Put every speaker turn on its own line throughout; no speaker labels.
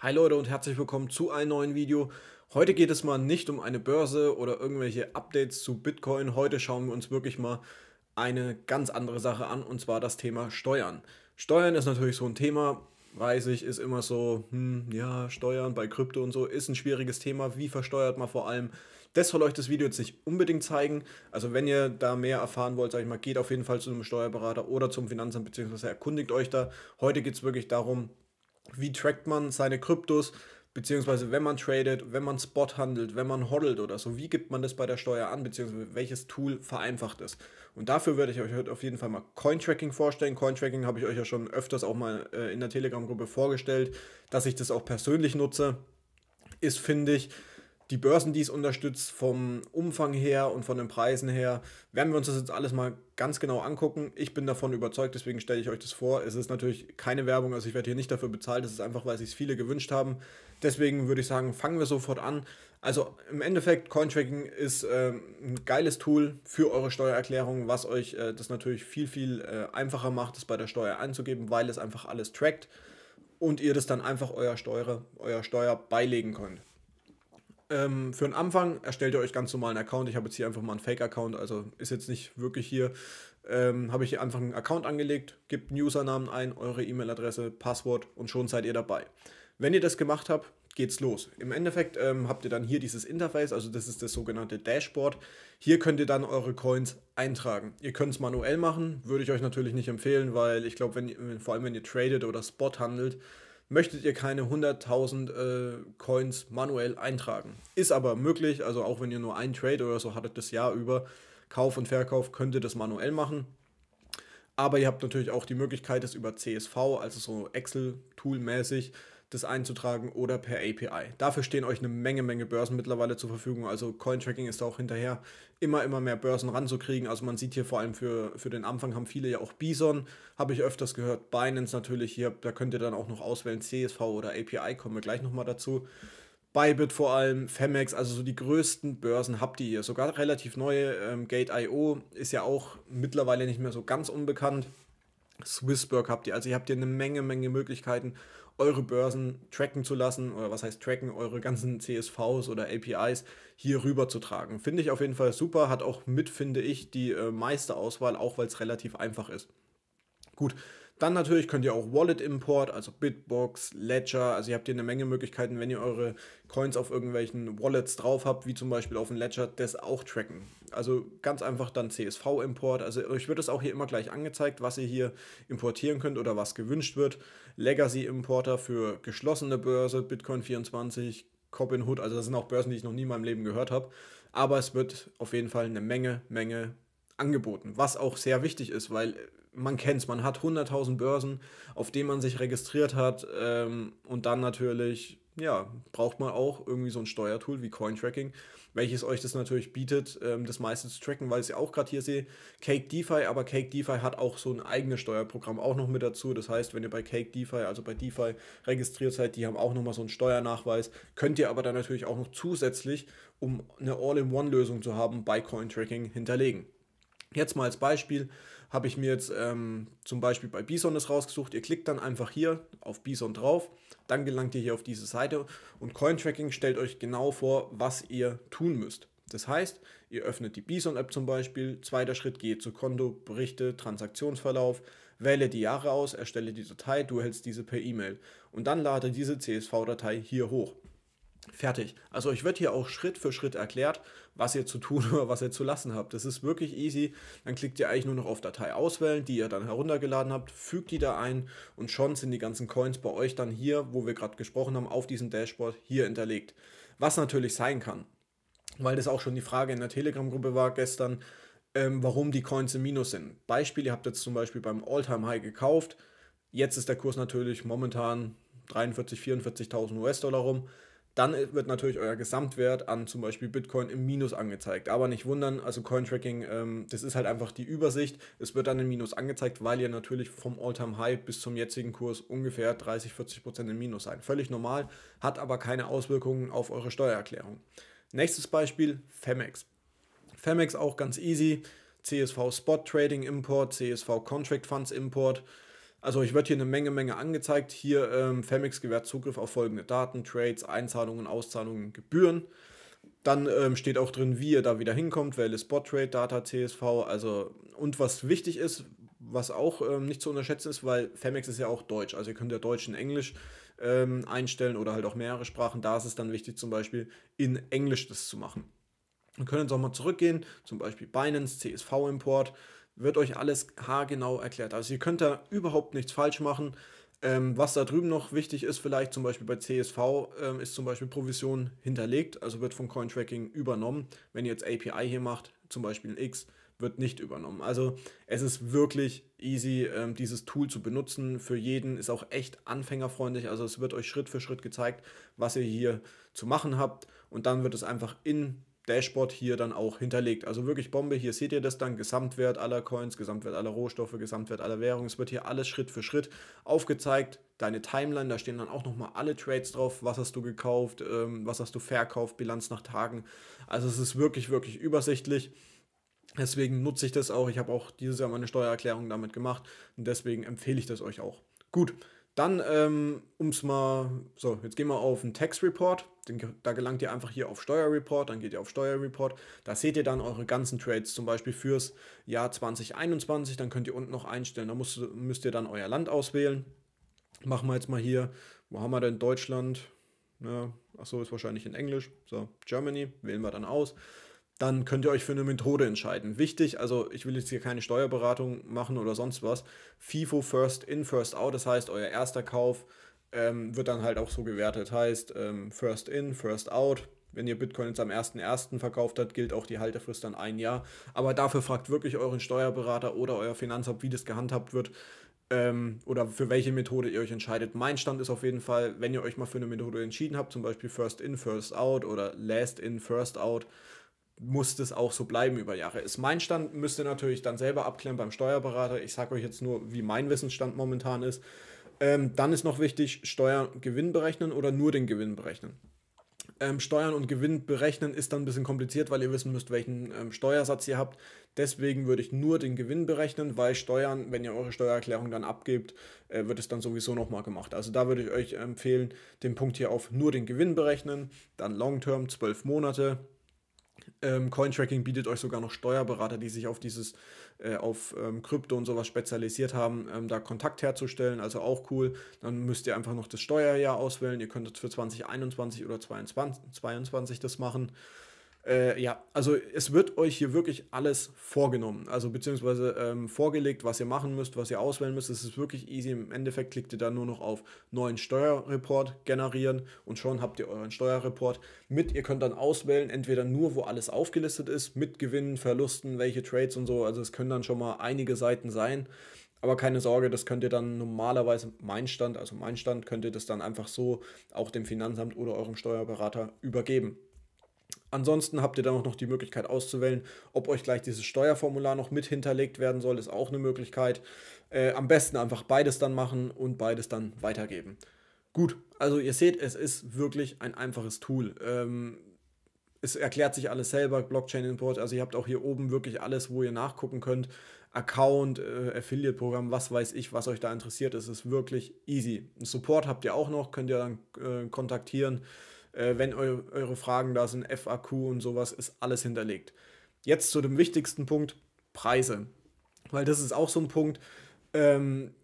Hi Leute und herzlich willkommen zu einem neuen Video. Heute geht es mal nicht um eine Börse oder irgendwelche Updates zu Bitcoin. Heute schauen wir uns wirklich mal eine ganz andere Sache an und zwar das Thema Steuern. Steuern ist natürlich so ein Thema, weiß ich, ist immer so, hm, ja, Steuern bei Krypto und so ist ein schwieriges Thema. Wie versteuert man vor allem? Das soll euch das Video jetzt nicht unbedingt zeigen. Also wenn ihr da mehr erfahren wollt, sage ich mal, geht auf jeden Fall zu einem Steuerberater oder zum Finanzamt bzw. erkundigt euch da. Heute geht es wirklich darum, wie trackt man seine Kryptos, beziehungsweise wenn man tradet, wenn man Spot handelt, wenn man hodelt oder so, wie gibt man das bei der Steuer an, beziehungsweise welches Tool vereinfacht ist. Und dafür würde ich euch heute auf jeden Fall mal Cointracking vorstellen. Cointracking habe ich euch ja schon öfters auch mal äh, in der Telegram-Gruppe vorgestellt, dass ich das auch persönlich nutze, ist, finde ich, die Börsen, die es unterstützt, vom Umfang her und von den Preisen her, werden wir uns das jetzt alles mal ganz genau angucken. Ich bin davon überzeugt, deswegen stelle ich euch das vor. Es ist natürlich keine Werbung, also ich werde hier nicht dafür bezahlt, es ist einfach, weil sich viele gewünscht haben. Deswegen würde ich sagen, fangen wir sofort an. Also im Endeffekt, Cointracking ist äh, ein geiles Tool für eure Steuererklärung, was euch äh, das natürlich viel, viel äh, einfacher macht, es bei der Steuer einzugeben, weil es einfach alles trackt und ihr das dann einfach euer, Steuer, euer Steuer beilegen könnt. Ähm, für den Anfang erstellt ihr euch ganz normal einen Account. Ich habe jetzt hier einfach mal einen Fake-Account, also ist jetzt nicht wirklich hier. Ähm, habe ich hier einfach einen Account angelegt, gebt einen Usernamen ein, eure E-Mail-Adresse, Passwort und schon seid ihr dabei. Wenn ihr das gemacht habt, geht's los. Im Endeffekt ähm, habt ihr dann hier dieses Interface, also das ist das sogenannte Dashboard. Hier könnt ihr dann eure Coins eintragen. Ihr könnt es manuell machen, würde ich euch natürlich nicht empfehlen, weil ich glaube, vor allem wenn ihr tradet oder Spot handelt, möchtet ihr keine 100.000 äh, Coins manuell eintragen. Ist aber möglich, also auch wenn ihr nur einen Trade oder so hattet das Jahr über, Kauf und Verkauf könnt ihr das manuell machen. Aber ihr habt natürlich auch die Möglichkeit, das über CSV, also so Excel-Tool-mäßig, das einzutragen oder per API. Dafür stehen euch eine Menge, Menge Börsen mittlerweile zur Verfügung. Also Cointracking ist da auch hinterher, immer, immer mehr Börsen ranzukriegen. Also man sieht hier vor allem für, für den Anfang haben viele ja auch Bison, habe ich öfters gehört. Binance natürlich hier, da könnt ihr dann auch noch auswählen, CSV oder API, kommen wir gleich nochmal dazu. Bybit vor allem, Femex, also so die größten Börsen habt ihr hier. Sogar relativ neue, ähm, Gate.io ist ja auch mittlerweile nicht mehr so ganz unbekannt. Swissberg habt ihr, also ihr habt hier eine Menge, Menge Möglichkeiten eure Börsen tracken zu lassen oder was heißt tracken, eure ganzen CSVs oder APIs hier rüber zu tragen. Finde ich auf jeden Fall super, hat auch mit, finde ich, die äh, meiste Auswahl, auch weil es relativ einfach ist. Gut, dann natürlich könnt ihr auch Wallet Import, also Bitbox, Ledger, also ihr habt hier eine Menge Möglichkeiten, wenn ihr eure Coins auf irgendwelchen Wallets drauf habt, wie zum Beispiel auf dem Ledger, das auch tracken. Also ganz einfach dann CSV Import, also euch wird es auch hier immer gleich angezeigt, was ihr hier importieren könnt oder was gewünscht wird. Legacy Importer für geschlossene Börse, Bitcoin 24, Corbin Hood, also das sind auch Börsen, die ich noch nie in meinem Leben gehört habe. Aber es wird auf jeden Fall eine Menge, Menge angeboten, was auch sehr wichtig ist, weil man kennt es, man hat 100.000 Börsen, auf denen man sich registriert hat ähm, und dann natürlich, ja, braucht man auch irgendwie so ein Steuertool wie Cointracking, welches euch das natürlich bietet, ähm, das meiste zu tracken, weil ich es ja auch gerade hier sehe, Cake DeFi, aber Cake DeFi hat auch so ein eigenes Steuerprogramm auch noch mit dazu, das heißt, wenn ihr bei Cake DeFi, also bei DeFi registriert seid, die haben auch nochmal so einen Steuernachweis, könnt ihr aber dann natürlich auch noch zusätzlich, um eine All-in-One-Lösung zu haben, bei Cointracking hinterlegen. Jetzt mal als Beispiel, habe ich mir jetzt ähm, zum Beispiel bei Bison das rausgesucht. Ihr klickt dann einfach hier auf Bison drauf, dann gelangt ihr hier auf diese Seite und Cointracking stellt euch genau vor, was ihr tun müsst. Das heißt, ihr öffnet die Bison-App zum Beispiel, zweiter Schritt geht zu Konto, Berichte, Transaktionsverlauf, wähle die Jahre aus, erstelle die Datei, du hältst diese per E-Mail und dann lade diese CSV-Datei hier hoch. Fertig. Also euch wird hier auch Schritt für Schritt erklärt, was ihr zu tun oder was ihr zu lassen habt. Das ist wirklich easy. Dann klickt ihr eigentlich nur noch auf Datei auswählen, die ihr dann heruntergeladen habt, fügt die da ein und schon sind die ganzen Coins bei euch dann hier, wo wir gerade gesprochen haben, auf diesem Dashboard hier hinterlegt. Was natürlich sein kann, weil das auch schon die Frage in der Telegram-Gruppe war gestern, ähm, warum die Coins im Minus sind. Beispiel, ihr habt jetzt zum Beispiel beim All-Time-High gekauft. Jetzt ist der Kurs natürlich momentan 43.000, 44.000 US-Dollar rum dann wird natürlich euer Gesamtwert an zum Beispiel Bitcoin im Minus angezeigt. Aber nicht wundern, also Cointracking, ähm, das ist halt einfach die Übersicht. Es wird dann im Minus angezeigt, weil ihr natürlich vom All-Time-High bis zum jetzigen Kurs ungefähr 30, 40 Prozent im Minus seid. Völlig normal, hat aber keine Auswirkungen auf eure Steuererklärung. Nächstes Beispiel, Femex. Femex auch ganz easy. CSV Spot Trading Import, CSV Contract Funds Import. Also ich werde hier eine Menge, Menge angezeigt. Hier ähm, Femex gewährt Zugriff auf folgende Daten, Trades, Einzahlungen, Auszahlungen, Gebühren. Dann ähm, steht auch drin, wie ihr da wieder hinkommt, wähle Spot Trade, Data, CSV, also und was wichtig ist, was auch ähm, nicht zu unterschätzen ist, weil Femex ist ja auch Deutsch, also ihr könnt ja Deutsch in Englisch ähm, einstellen oder halt auch mehrere Sprachen, da ist es dann wichtig zum Beispiel in Englisch das zu machen. Wir können jetzt auch mal zurückgehen, zum Beispiel Binance, CSV-Import, wird euch alles haargenau erklärt. Also ihr könnt da überhaupt nichts falsch machen. Ähm, was da drüben noch wichtig ist, vielleicht zum Beispiel bei CSV ähm, ist zum Beispiel Provision hinterlegt, also wird vom Cointracking übernommen. Wenn ihr jetzt API hier macht, zum Beispiel X, wird nicht übernommen. Also es ist wirklich easy, ähm, dieses Tool zu benutzen. Für jeden ist auch echt anfängerfreundlich. Also es wird euch Schritt für Schritt gezeigt, was ihr hier zu machen habt. Und dann wird es einfach in Dashboard hier dann auch hinterlegt. Also wirklich Bombe, hier seht ihr das dann, Gesamtwert aller Coins, Gesamtwert aller Rohstoffe, Gesamtwert aller Währungen. Es wird hier alles Schritt für Schritt aufgezeigt. Deine Timeline, da stehen dann auch nochmal alle Trades drauf, was hast du gekauft, ähm, was hast du verkauft, Bilanz nach Tagen. Also es ist wirklich, wirklich übersichtlich. Deswegen nutze ich das auch. Ich habe auch dieses Jahr meine Steuererklärung damit gemacht und deswegen empfehle ich das euch auch. Gut, dann, ähm, um es mal, so, jetzt gehen wir auf den Tax Report. Den, da gelangt ihr einfach hier auf Steuerreport, dann geht ihr auf Steuerreport. Da seht ihr dann eure ganzen Trades, zum Beispiel fürs Jahr 2021. Dann könnt ihr unten noch einstellen. Da musst, müsst ihr dann euer Land auswählen. Machen wir jetzt mal hier, wo haben wir denn Deutschland? Ja, ne? achso, ist wahrscheinlich in Englisch. So, Germany, wählen wir dann aus dann könnt ihr euch für eine Methode entscheiden. Wichtig, also ich will jetzt hier keine Steuerberatung machen oder sonst was. FIFO First In, First Out, das heißt, euer erster Kauf ähm, wird dann halt auch so gewertet. Heißt, ähm, First In, First Out. Wenn ihr Bitcoin jetzt am 1.1. verkauft habt, gilt auch die Haltefrist dann ein Jahr. Aber dafür fragt wirklich euren Steuerberater oder euer Finanzamt, wie das gehandhabt wird ähm, oder für welche Methode ihr euch entscheidet. Mein Stand ist auf jeden Fall, wenn ihr euch mal für eine Methode entschieden habt, zum Beispiel First In, First Out oder Last In, First Out, muss das auch so bleiben über Jahre. Ist mein Stand, müsst ihr natürlich dann selber abklären beim Steuerberater. Ich sage euch jetzt nur, wie mein Wissensstand momentan ist. Ähm, dann ist noch wichtig, Steuern Gewinn berechnen oder nur den Gewinn berechnen. Ähm, Steuern und Gewinn berechnen ist dann ein bisschen kompliziert, weil ihr wissen müsst, welchen ähm, Steuersatz ihr habt. Deswegen würde ich nur den Gewinn berechnen, weil Steuern, wenn ihr eure Steuererklärung dann abgebt, äh, wird es dann sowieso nochmal gemacht. Also da würde ich euch empfehlen, den Punkt hier auf nur den Gewinn berechnen, dann Long Term 12 Monate, ähm, Cointracking bietet euch sogar noch Steuerberater, die sich auf dieses, äh, auf ähm, Krypto und sowas spezialisiert haben, ähm, da Kontakt herzustellen, also auch cool. Dann müsst ihr einfach noch das Steuerjahr auswählen. Ihr könntet für 2021 oder 2022, das machen. Äh, ja, also es wird euch hier wirklich alles vorgenommen, also beziehungsweise ähm, vorgelegt, was ihr machen müsst, was ihr auswählen müsst. Es ist wirklich easy. Im Endeffekt klickt ihr dann nur noch auf neuen Steuerreport generieren und schon habt ihr euren Steuerreport mit. Ihr könnt dann auswählen, entweder nur, wo alles aufgelistet ist, mit Gewinnen, Verlusten, welche Trades und so. Also es können dann schon mal einige Seiten sein. Aber keine Sorge, das könnt ihr dann normalerweise, mein Stand, also mein Stand, könnt ihr das dann einfach so auch dem Finanzamt oder eurem Steuerberater übergeben. Ansonsten habt ihr dann auch noch die Möglichkeit auszuwählen, ob euch gleich dieses Steuerformular noch mit hinterlegt werden soll, ist auch eine Möglichkeit. Äh, am besten einfach beides dann machen und beides dann weitergeben. Gut, also ihr seht, es ist wirklich ein einfaches Tool. Ähm, es erklärt sich alles selber, Blockchain-Import, also ihr habt auch hier oben wirklich alles, wo ihr nachgucken könnt. Account, äh, Affiliate-Programm, was weiß ich, was euch da interessiert, es ist wirklich easy. Support habt ihr auch noch, könnt ihr dann äh, kontaktieren. Äh, wenn eu eure Fragen da sind, FAQ und sowas, ist alles hinterlegt. Jetzt zu dem wichtigsten Punkt, Preise. Weil das ist auch so ein Punkt, ähm,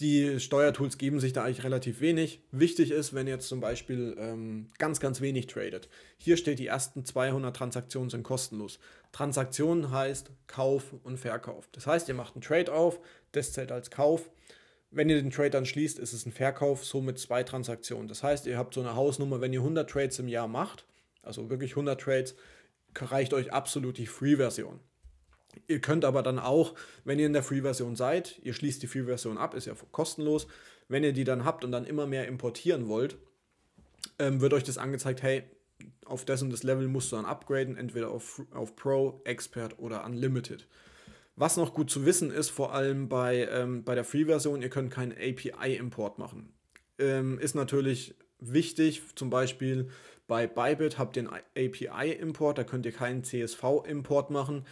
die Steuertools geben sich da eigentlich relativ wenig. Wichtig ist, wenn ihr jetzt zum Beispiel ähm, ganz, ganz wenig tradet. Hier steht, die ersten 200 Transaktionen sind kostenlos. Transaktion heißt Kauf und Verkauf. Das heißt, ihr macht einen Trade auf, das zählt als Kauf wenn ihr den Trade dann schließt, ist es ein Verkauf, somit zwei Transaktionen. Das heißt, ihr habt so eine Hausnummer, wenn ihr 100 Trades im Jahr macht, also wirklich 100 Trades, reicht euch absolut die Free-Version. Ihr könnt aber dann auch, wenn ihr in der Free-Version seid, ihr schließt die Free-Version ab, ist ja kostenlos. Wenn ihr die dann habt und dann immer mehr importieren wollt, ähm, wird euch das angezeigt, hey, auf das und das Level musst du dann upgraden, entweder auf, auf Pro, Expert oder Unlimited. Was noch gut zu wissen ist, vor allem bei, ähm, bei der Free-Version, ihr könnt keinen API-Import machen. Ähm, ist natürlich wichtig, zum Beispiel bei Bybit habt ihr einen API-Import, da könnt ihr keinen CSV-Import machen.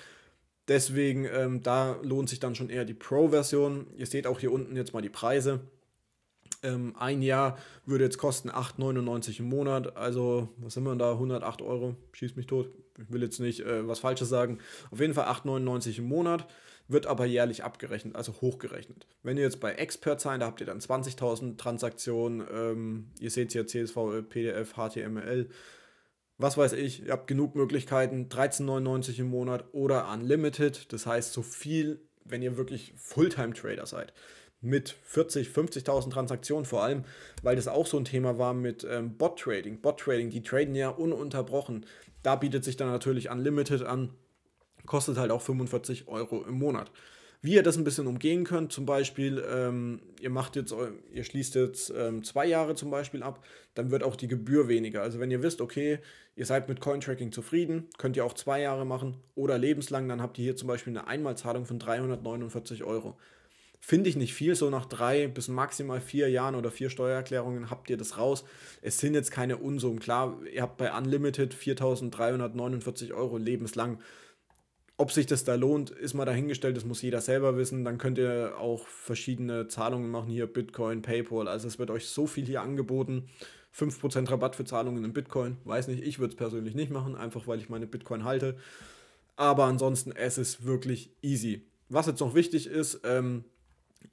Deswegen, ähm, da lohnt sich dann schon eher die Pro-Version. Ihr seht auch hier unten jetzt mal die Preise. Ähm, ein Jahr würde jetzt kosten 8,99 im Monat. Also, was sind wir da? 108 Euro. Schieß mich tot. Ich will jetzt nicht äh, was Falsches sagen. Auf jeden Fall 8,99 im Monat. Wird aber jährlich abgerechnet, also hochgerechnet. Wenn ihr jetzt bei Expert seid, da habt ihr dann 20.000 Transaktionen. Ähm, ihr seht hier CSV, PDF, HTML. Was weiß ich, ihr habt genug Möglichkeiten, 13,99 im Monat oder Unlimited, das heißt so viel, wenn ihr wirklich Fulltime-Trader seid mit 40, 50.000 Transaktionen vor allem, weil das auch so ein Thema war mit ähm, Bot-Trading. Bot-Trading, die traden ja ununterbrochen. Da bietet sich dann natürlich Unlimited an, kostet halt auch 45 Euro im Monat. Wie ihr das ein bisschen umgehen könnt, zum Beispiel, ähm, ihr macht jetzt, ihr schließt jetzt ähm, zwei Jahre zum Beispiel ab, dann wird auch die Gebühr weniger. Also wenn ihr wisst, okay, ihr seid mit Cointracking zufrieden, könnt ihr auch zwei Jahre machen oder lebenslang, dann habt ihr hier zum Beispiel eine Einmalzahlung von 349 Euro finde ich nicht viel. So nach drei bis maximal vier Jahren oder vier Steuererklärungen habt ihr das raus. Es sind jetzt keine Unsummen. Klar, ihr habt bei Unlimited 4.349 Euro lebenslang. Ob sich das da lohnt, ist mal dahingestellt, das muss jeder selber wissen. Dann könnt ihr auch verschiedene Zahlungen machen, hier Bitcoin, PayPal. Also es wird euch so viel hier angeboten. 5% Rabatt für Zahlungen in Bitcoin. Weiß nicht, ich würde es persönlich nicht machen, einfach weil ich meine Bitcoin halte. Aber ansonsten, es ist wirklich easy. Was jetzt noch wichtig ist, ähm,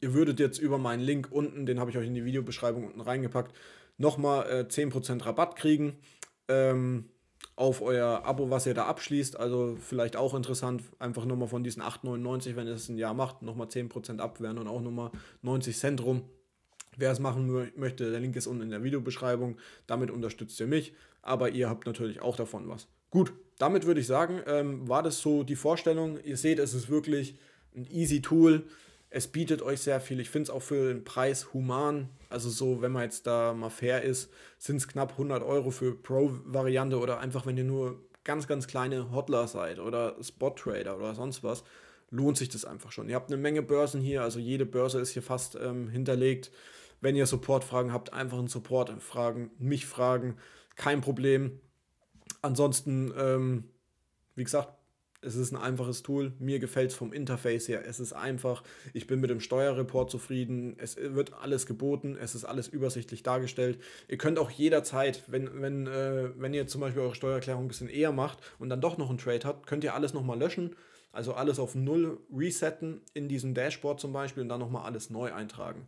Ihr würdet jetzt über meinen Link unten, den habe ich euch in die Videobeschreibung unten reingepackt, nochmal äh, 10% Rabatt kriegen ähm, auf euer Abo, was ihr da abschließt. Also vielleicht auch interessant, einfach nochmal von diesen 8,99, wenn ihr es ein Jahr macht, nochmal 10% abwehren und auch nochmal 90 Cent rum. Wer es machen möchte, der Link ist unten in der Videobeschreibung. Damit unterstützt ihr mich, aber ihr habt natürlich auch davon was. Gut, damit würde ich sagen, ähm, war das so die Vorstellung. Ihr seht, es ist wirklich ein easy Tool es bietet euch sehr viel. Ich finde es auch für den Preis human. Also so, wenn man jetzt da mal fair ist, sind es knapp 100 Euro für Pro-Variante oder einfach, wenn ihr nur ganz, ganz kleine Hodler seid oder Spot-Trader oder sonst was, lohnt sich das einfach schon. Ihr habt eine Menge Börsen hier, also jede Börse ist hier fast ähm, hinterlegt. Wenn ihr Support-Fragen habt, einfach einen Support fragen, mich fragen, kein Problem. Ansonsten, ähm, wie gesagt, es ist ein einfaches Tool. Mir gefällt es vom Interface her. Es ist einfach. Ich bin mit dem Steuerreport zufrieden. Es wird alles geboten. Es ist alles übersichtlich dargestellt. Ihr könnt auch jederzeit, wenn, wenn, äh, wenn ihr zum Beispiel eure Steuererklärung ein bisschen eher macht und dann doch noch einen Trade habt, könnt ihr alles nochmal löschen. Also alles auf Null resetten in diesem Dashboard zum Beispiel und dann nochmal alles neu eintragen.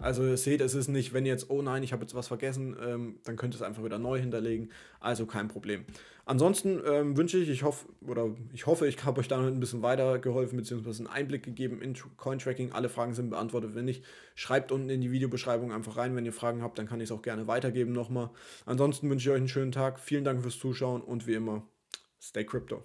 Also ihr seht, es ist nicht, wenn jetzt, oh nein, ich habe jetzt was vergessen, ähm, dann könnt ihr es einfach wieder neu hinterlegen. Also kein Problem. Ansonsten ähm, wünsche ich, ich hoffe, oder ich hoffe, ich habe euch damit ein bisschen weitergeholfen, beziehungsweise einen Einblick gegeben in Cointracking. Alle Fragen sind beantwortet. Wenn nicht, schreibt unten in die Videobeschreibung einfach rein. Wenn ihr Fragen habt, dann kann ich es auch gerne weitergeben nochmal. Ansonsten wünsche ich euch einen schönen Tag. Vielen Dank fürs Zuschauen und wie immer, stay crypto.